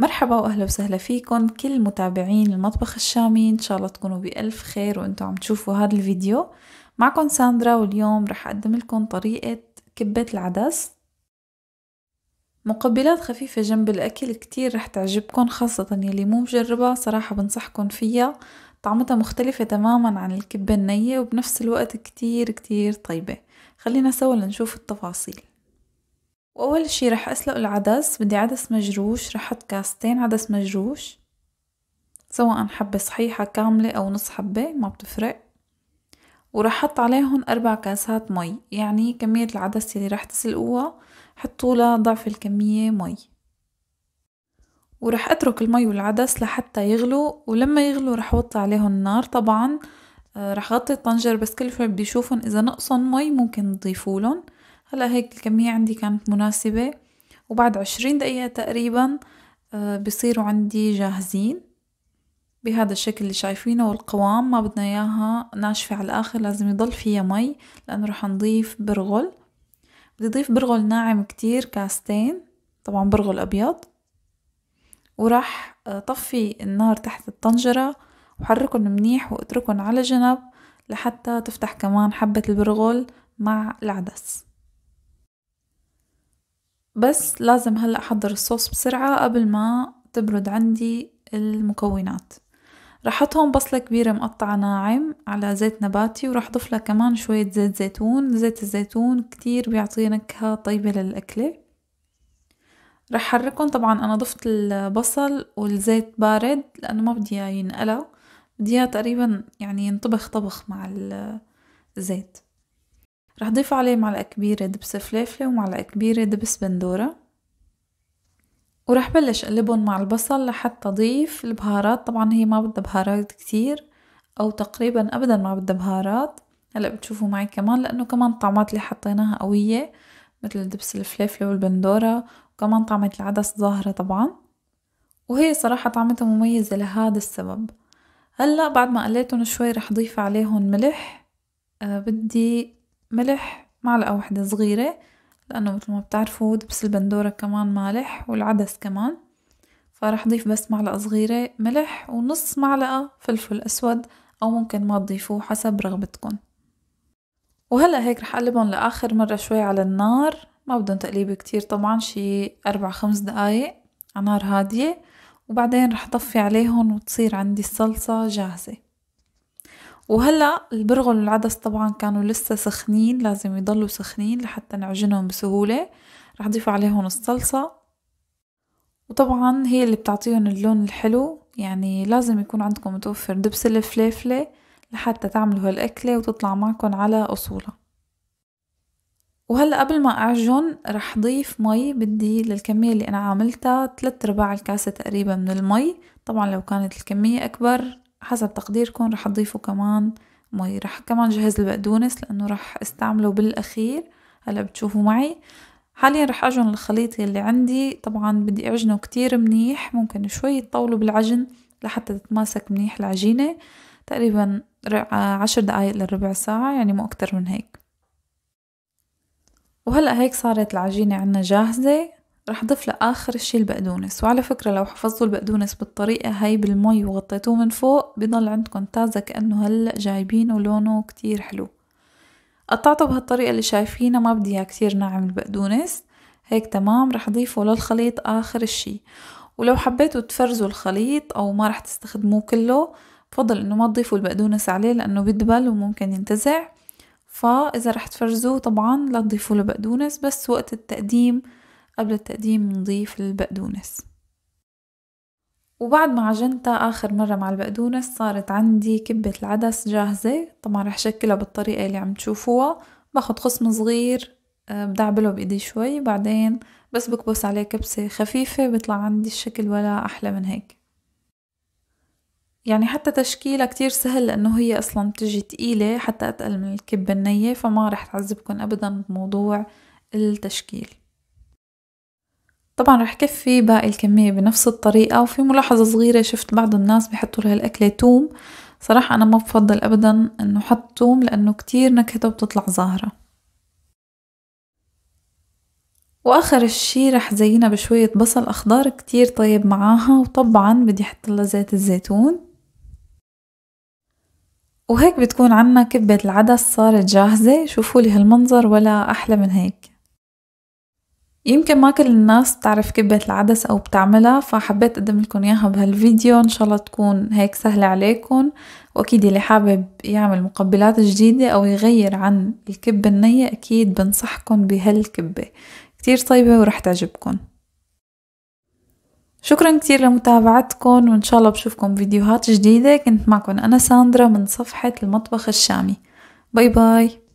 مرحبا واهلا وسهلا فيكم كل متابعين المطبخ الشامي ان شاء الله تكونوا بألف خير وانتم عم تشوفوا هذا الفيديو معكم ساندرا واليوم رح اقدم لكم طريقة كبة العدس مقبلات خفيفة جنب الأكل كتير رح تعجبكم خاصة يلي مو مجربة صراحة بنصحكم فيها طعمتها مختلفة تماما عن الكبة النية وبنفس الوقت كتير كتير طيبة خلينا سوا لنشوف التفاصيل وأول شي رح أسلق العدس بدي عدس مجروش رح أحط كاستين عدس مجروش سواء حبة صحيحة كاملة أو نص حبة ما بتفرق ورح أحط عليهم أربع كاسات مي يعني كمية العدس اللي رح تسلقوها حطولها ضعف الكمية مي ورح أترك المي والعدس لحتى يغلو ولما يغلو رح اوطي عليهم النار طبعا آه، رح غطي الطنجرة بس كل فرد بدي إذا نقصن مي ممكن تضيفولن هلا هيك الكمية عندي كانت مناسبة وبعد عشرين دقيقة تقريبا آه، بصيروا عندي جاهزين بهذا الشكل اللي شايفينه والقوام ما بدنا اياها ناشفة على الاخر لازم يضل فيها مي لانه رح نضيف برغل بدي اضيف برغل ناعم كتير كاستين طبعا برغل ابيض وراح آه، طفي النار تحت الطنجرة وحركن منيح واتركن على جنب لحتى تفتح كمان حبة البرغل مع العدس بس لازم هلأ أحضر الصوص بسرعة قبل ما تبرد عندي المكونات راح أحطهم بصلة كبيرة مقطعة ناعم على زيت نباتي وراح أضيف لها كمان شوية زيت زيتون زيت الزيتون كتير بيعطي نكهة طيبة للأكلة رح حركهم طبعا أنا ضفت البصل والزيت بارد لأنه ما بدي إياه ينقلى بدي إياه تقريبا يعني ينطبخ طبخ مع الزيت رح ضيف عليه معلقة كبيرة دبس فلافلة ومعلقة كبيرة دبس بندورة ورح بلش اقلبهم مع البصل لحتى اضيف البهارات طبعا هي ما بدها بهارات كتير او تقريبا ابدا ما بدها بهارات هلا بتشوفوا معي كمان لانه كمان الطعمات اللي حطيناها قوية مثل دبس الفلافلة والبندورة وكمان طعمة العدس ظاهرة طبعا وهي صراحة طعمتها مميزة لهذا السبب هلا بعد ما قليتهم شوي رح ضيف عليهم ملح أه بدي ملح معلقة واحدة صغيرة لأنه مثل ما بتعرفوا دبس البندورة كمان مالح والعدس كمان فرح ضيف بس معلقة صغيرة ملح ونص معلقة فلفل أسود أو ممكن ما تضيفوه حسب رغبتكم وهلا هيك رح أقلبهم لآخر مرة شوي على النار ما بدهم تقليب كتير طبعا شي أربع خمس دقايق على نار هادية وبعدين رح طفي عليهم وتصير عندي الصلصة جاهزة وهلا البرغل والعدس طبعا كانوا لسه سخنين لازم يضلوا سخنين لحتى نعجنهم بسهولة رح ضيف عليهم الصلصة وطبعا هي اللي بتعطيهم اللون الحلو يعني لازم يكون عندكم متوفر دبس الفليفلة لحتى تعملوا هالأكلة وتطلع معكم على أصولها وهلا قبل ما أعجن رح ضيف مي بدي للكمية اللي أنا عاملتها 3 أرباع الكاسة تقريبا من المي طبعا لو كانت الكمية أكبر حسب تقديركم رح تضيفوا كمان مي رح كمان جهز البقدونس لأنه رح استعمله بالأخير هلا بتشوفوا معي حاليا رح أجن الخليط يلي عندي طبعا بدي أعجنه كتير منيح ممكن شوي تطولوا بالعجن لحتى تتماسك منيح العجينة تقريبا عشر دقايق لربع ساعة يعني مو أكتر من هيك وهلأ هيك صارت العجينة عنا جاهزة رح أضيف لآخر شي البقدونس وعلى فكرة لو حفظتوا البقدونس بالطريقة هاي بالمي وغطيتوه من فوق بضل عندكم تازة كأنه هلأ جايبينه لونه كتير حلو قطعته بهالطريقة اللي شايفينها ما بدي اياه كتير ناعم البقدونس هيك تمام رح ضيفه للخليط آخر الشي ولو حبيتوا تفرزوا الخليط أو ما رح تستخدموه كله بفضل إنه ما تضيفوا البقدونس عليه لأنه بيدبل وممكن ينتزع فإذا رح تفرزوه طبعا لا تضيفوا له بقدونس بس وقت التقديم قبل التقديم نضيف البقدونس وبعد ما عجنتها آخر مرة مع البقدونس صارت عندي كبة العدس جاهزة طبعا رح شكلها بالطريقة اللي عم تشوفوها باخد خصم صغير آه، بدعبله بإيدي شوي بعدين بس بكبس عليه كبسة خفيفة بيطلع عندي الشكل ولا أحلى من هيك يعني حتى تشكيلها كتير سهل لأنه هي أصلا بتجي تقيلة حتى أتقل من الكبة النية فما رح تعذبكم أبدا بموضوع التشكيل طبعا رح كفي باقي الكمية بنفس الطريقة وفي ملاحظة صغيرة شفت بعض الناس لها الأكلة توم صراحة أنا ما بفضل أبدا أنه حط توم لأنه كتير نكهته بتطلع ظاهرة وآخر الشي رح زينها بشوية بصل أخضر كتير طيب معاها وطبعا بدي أحط لها زيت الزيتون وهيك بتكون عنا كبة العدس صارت جاهزة شوفوا لي هالمنظر ولا أحلى من هيك يمكن ما كل الناس بتعرف كبة العدس أو بتعملها فحبيت أقدم لكم إياها بهالفيديو إن شاء الله تكون هيك سهلة عليكم وأكيد اللي حابب يعمل مقبلات جديدة أو يغير عن الكبة النية أكيد بنصحكم بهالكبة كتير طيبة ورح تعجبكم شكرا كتير لمتابعتكم وإن شاء الله بشوفكم فيديوهات جديدة كنت معكم أنا ساندرا من صفحة المطبخ الشامي باي باي